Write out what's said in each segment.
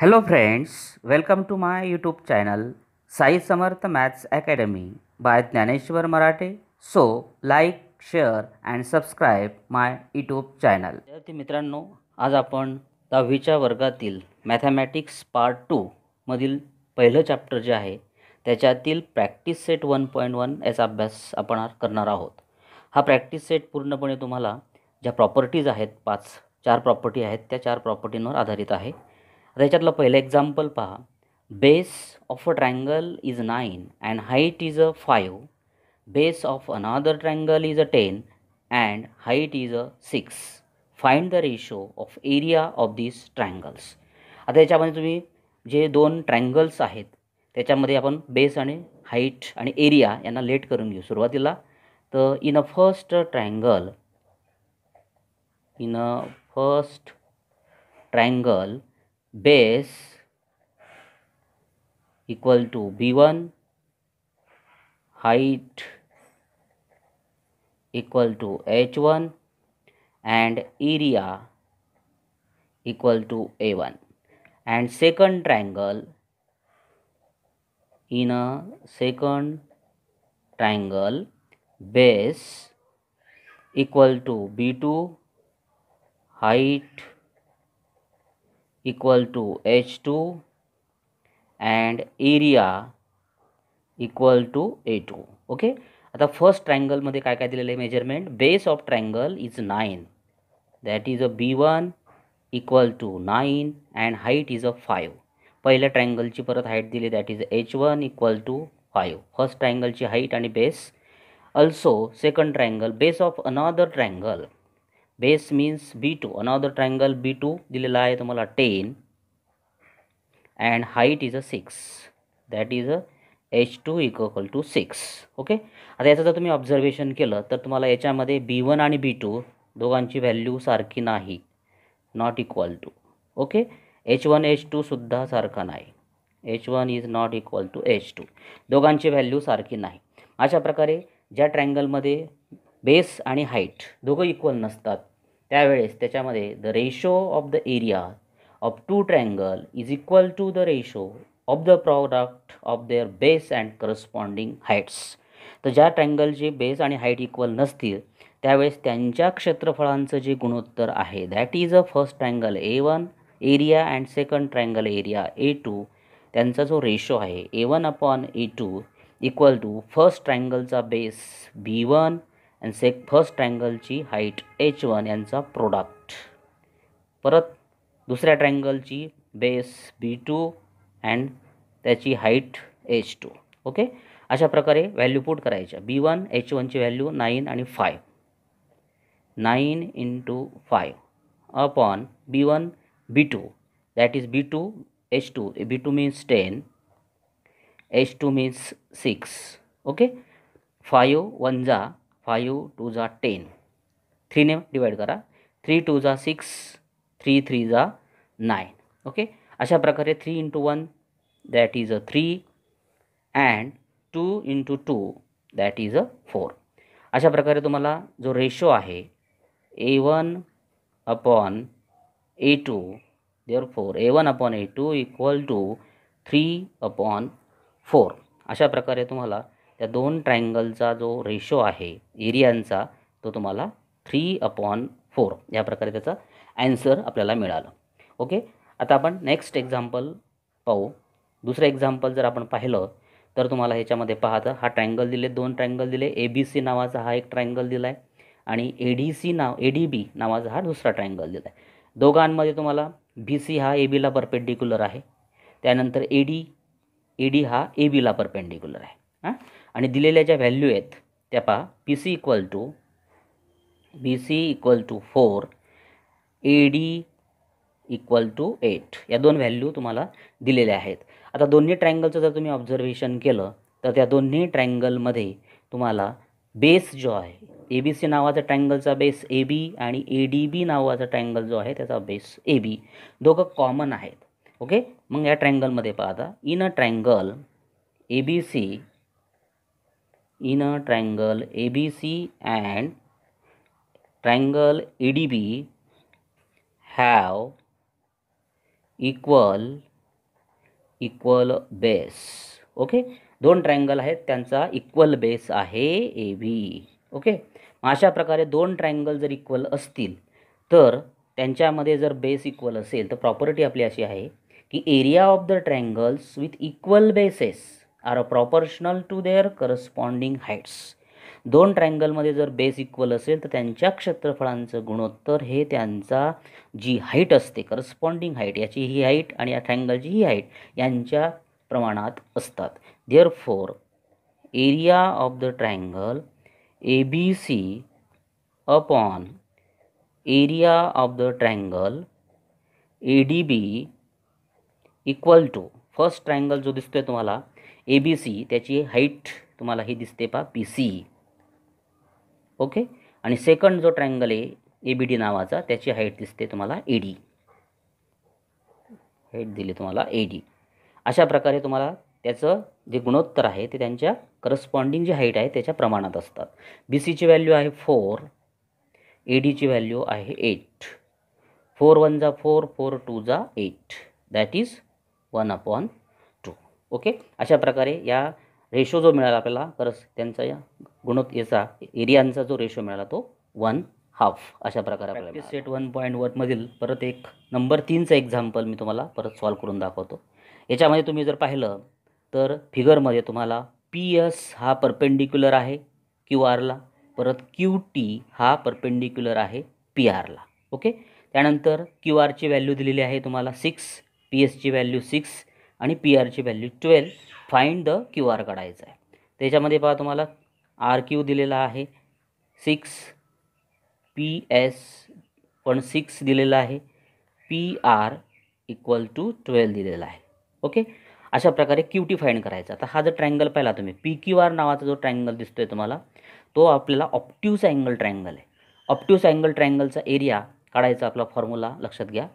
hello friends welcome to my YouTube channel Sai Samarth maths academy by Dnyaneshwar Marathe so like share and subscribe my YouTube channel विद्यार्थी मित्रांनो आज आपण दहावीच्या वर्गातील मॅथॅमॅटिक्स पार्ट टूमधील पहिलं चॅप्टर जे आहे त्याच्यातील practice set one point one याचा अभ्यास आपण करणार आहोत हा प्रॅक्टिस सेट पूर्णपणे तुम्हाला ज्या प्रॉपर्टीज आहेत पाच चार प्रॉपर्टी आहेत त्या चार प्रॉपर्टींवर आधारित आहे आता याच्यातलं पहिलं एक्झाम्पल पहा base of a triangle is nine and height is a five base of another triangle is a ten and height is a six find the ratio of area of this triangles आता याच्यामध्ये तुम्ही जे दोन triangles आहेत त्याच्यामध्ये आपण base आणि height आणि एरिया यांना लेट करून घेऊ सुरुवातीला तर in a first triangle in a first triangle base equal to b1 height equal to h1 and area equal to a1 and second triangle in a second triangle base equal to b2 height equal to H2 and area equal to A two okay आता first ट्रँगलमध्ये काय काय दिलेलं आहे measurement base of triangle is nine that is a B one equal to nine and height is a five पहिल्या ट्रँगलची परत height दिली that is H one equal to five first ट्रँगलची हाईट आणि base also second triangle base of another triangle base means B two another triangle B two दिलेला आहे तुम्हाला ten and height is a six that is a H two equal to six okay आता याचं जर तुम्ही observation केलं तर तुम्हाला याच्यामध्ये बी वन आणि बी टू दोघांची व्हॅल्यू सारखी नाही not equal to okay H one H टूसुद्धा सारखा नाही H one is not equal to H two दोघांची व्हॅल्यू सारखी नाही अशा प्रकारे ज्या ट्रँगलमध्ये बेस आणि हाईट दोघं इक्वल नसतात त्यावेळेस त्याच्यामध्ये the ratio of the area of two triangle is equal to the ratio of the product of their base and corresponding heights तर ज्या ट्रँगलचे बेस आणि हाईट इक्वल नसतील त्यावेळेस त्यांच्या क्षेत्रफळांचं जे गुणोत्तर आहे that is a first triangle A one area and second triangle area A two त्यांचा जो रेशो आहे A one upon A two equal to first ट्रँगलचा बेस बी वन आणि सेक फर्स्ट ट्रँगलची हाईट एच वन यांचा प्रोडक्ट परत दुसऱ्या ट्रँगलची बेस बी टू अँड त्याची हाईट एच टू ओके अशा प्रकारे व्हॅल्यू पुट करायच्या बी वन एच वनची व्हॅल्यू नाईन आणि five nine into five upon B one B two that is B two H two B two means ten H two means six okay five one जा five two जा ten थ्रीने divide करा three two जा six three three जा nine okay अशा प्रकारे three into one that is a three and two into two that is a four अशा प्रकारे तुम्हाला जो रेशो आहे A one upon A two there four A one upon A two equal to three upon four अशा प्रकारे तुम्हाला त्या दोन ट्रायंगलचा जो रेशो आहे एरियांचा तो तुम्हाला थ्री अपॉन फोर या प्रकारे त्याचा ॲन्सर आपल्याला मिळालं ओके आता आपण नेक्स्ट एक्झाम्पल पाहू दुसरं एक्झाम्पल जर आपण पाहिलं तर तुम्हाला ह्याच्यामध्ये पाहतं हा ट्रँगल दिले दोन ट्रायंगल दिले ए बी सी नावाचा हा एक ट्रायंगल दिला आहे आणि ए डी सी नाव ए डी बी नावाचा हा दुसरा ट्रायंगल दिला आहे दोघांमध्ये तुम्हाला बी सी हा ए बीला परपेंडिक्युलर आहे त्यानंतर ए डी ए डी हा ए बीला परपेंडिक्युलर आहे हां आणि दिलेल्या ज्या व्हॅल्यू आहेत त्या पहा P C equal to B C equal to four A D equal to eight या दोन व्हॅल्यू तुम्हाला दिलेल्या आहेत आता दोन्ही ट्रँगलचं जर तुम्ही ऑब्झर्वेशन केलं तर त्या दोन्ही ट्रँगलमध्ये तुम्हाला बेस जो आहे ए बी सी नावाचा ट्रँगलचा बेस ए बी आणि ए डी बी नावाचा ट्रँगल जो आहे त्याचा बेस ए बी दोघं कॉमन आहेत ओके मग या ट्रँगलमध्ये पाहता in a triangle A B C B C and ABC and D B have equal equal base okay दोन ट्रँगल आहेत त्यांचा इक्वल बेस आहे ए बी ओके अशा प्रकारे दोन ट्रँगल जर इक्वल असतील तर त्यांच्यामध्ये जर बेस इक्वल असेल तर प्रॉपर्टी आपली अशी आहे की area of the triangles with equal bases are proportional to their corresponding heights दोन ट्रँगलमध्ये जर बेस इक्वल असेल तर त्यांच्या क्षेत्रफळांचं गुणोत्तर हे त्यांचा जी हाईट असते करस्पॉन्डिंग हाईट याची ही हाईट आणि या ट्रँगलची ही हाईट यांच्या प्रमाणात असतात therefore area of the triangle A B C upon area of the triangle A D B equal to first triangle जो दिसतो आहे तुम्हाला ए बी सी त्याची हाईट तुम्हाला ही दिसते पा पी सी ओके आणि सेकंड जो ट्रँगल आहे ए बी डी नावाचा त्याची हाईट दिसते तुम्हाला ए डी हाईट दिली तुम्हाला ए डी अशा प्रकारे तुम्हाला त्याचं जे गुणोत्तर आहे ते त्यांच्या करस्पॉन्डिंग जी हाईट आहे त्याच्या प्रमाणात असतात बी सीची व्हॅल्यू आहे फोर ए डीची व्हॅल्यू आहे एट फोर वन जा फोर फोर टू जा eight that is one upon okay अशा प्रकारे या रेशो जो मिळाला आपल्याला परत त्यांचा या गुणवत्तेचा याचा एरियांचा जो रेशो मिळाला तो वन हाफ अशा प्रकारे आपल्याला सेट वन पॉईंट वनमधील परत एक नंबर तीनचं एक्झाम्पल मी तुम्हाला परत सॉल्व करून दाखवतो याच्यामध्ये तुम्ही जर पाहिलं तर फिगरमध्ये तुम्हाला पी एस हा परपेंडिक्युलर आहे क्यू आरला परत क्यू टी हा परपेंडिक्युलर आहे पी आरला ओके त्यानंतर क्यू आरची व्हॅल्यू दिलेली आहे तुम्हाला सिक्स पी एसची व्हॅल्यू सिक्स आणि पी आरची value twelve find the Q R काढायचा आहे त्याच्यामध्ये पहा तुम्हाला आर क्यू दिलेला आहे सिक्स पी एस पण सिक्स दिलेला आहे P R equal to twelve दिलेला आहे ओके अशा प्रकारे क्यू टी फाईंड करायचा आता हा जो ट्रँगल पाहिला तुम्ही पी क्यू आर नावाचा जो ट्रँगल दिसतो आहे तुम्हाला तो आपल्याला ऑप्ट्यूस अँगल ट्रँगल आहे ऑप्ट्यूस अँगल ट्रँगलचा एरिया काढायचा आपला फॉर्म्युला लक्षात घ्या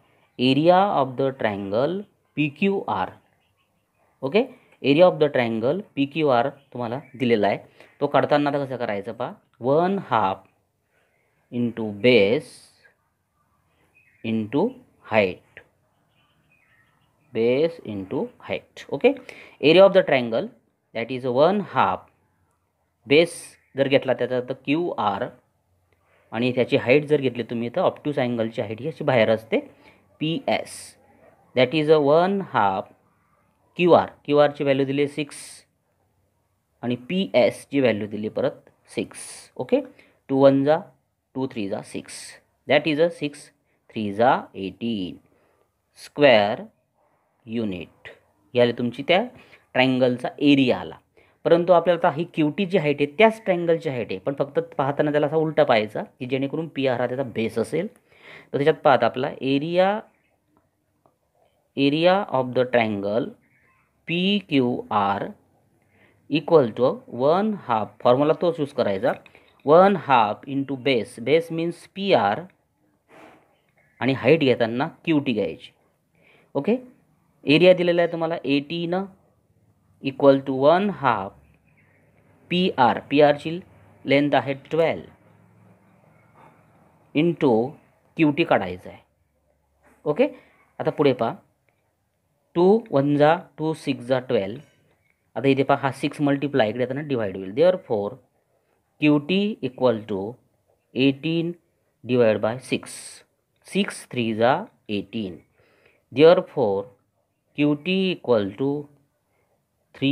area of the triangle P Q R okay area of the triangle P Q R तुम्हाला दिलेला आहे तो काढताना आता कसं करायचं पहा one half into base into height base into height okay area of the triangle that is one half base जर घेतला त्याचा तर क्यू आर आणि त्याची हाईट जर घेतली तुम्ही तर ऑप्टूस अँगलची हाईट ही अशी बाहेर असते P S that is a one half Q R Q आरची व्हॅल्यू दिली सिक्स आणि पी एसची व्हॅल्यू दिली परत सिक्स ओके टू वन जा टू थ्री जा six that is a six three जा एटीन स्क्वेअर युनिट याले तुमची त्या ट्रँगलचा एरिया आला परंतु आपल्याला आता ही क्यूटी जी हाईट आहे त्याच ट्रँगलची हाईट आहे पण फक्त पाहताना त्याला असा उलटा पाहायचा की जेणेकरून पी आर हा त्याचा बेस असेल तर त्याच्यात पाहता आपला area area of the triangle P Q R equal to one half formula तोच यूज करायचा one half into base base means P R आणि हाईट घेताना क्यू टी घ्यायची ओके एरिया दिलेला आहे तुम्हाला eighteen equal to one half P R P आरची length आहे ट्वेल्व इंटू क्यू टी काढायचं आहे ओके आता पुढे पहा टू वन जा टू सिक्स जा ट्वेल्व आता इथे पहा हा सिक्स मल्टिप्लाय इकडे ना डिवाइड होईल there four Q T equal to eighteen divide by six six three जा eighteen there four Q T equal to three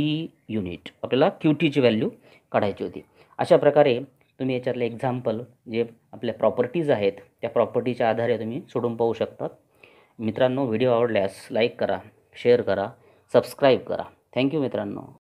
unit आपल्याला क्यू टीची व्हॅल्यू काढायची होती अशा प्रकारे तुम्ही याच्यातले एक्झाम्पल जे आपल्या प्रॉपर्टीज आहेत त्या प्रॉपर्टीच्या आधारे तुम्ही सोडून पाहू शकतात मित्रांनो व्हिडिओ आवडल्यास लाईक करा शेअर करा सबस्क्राईब करा थँक्यू मित्रांनो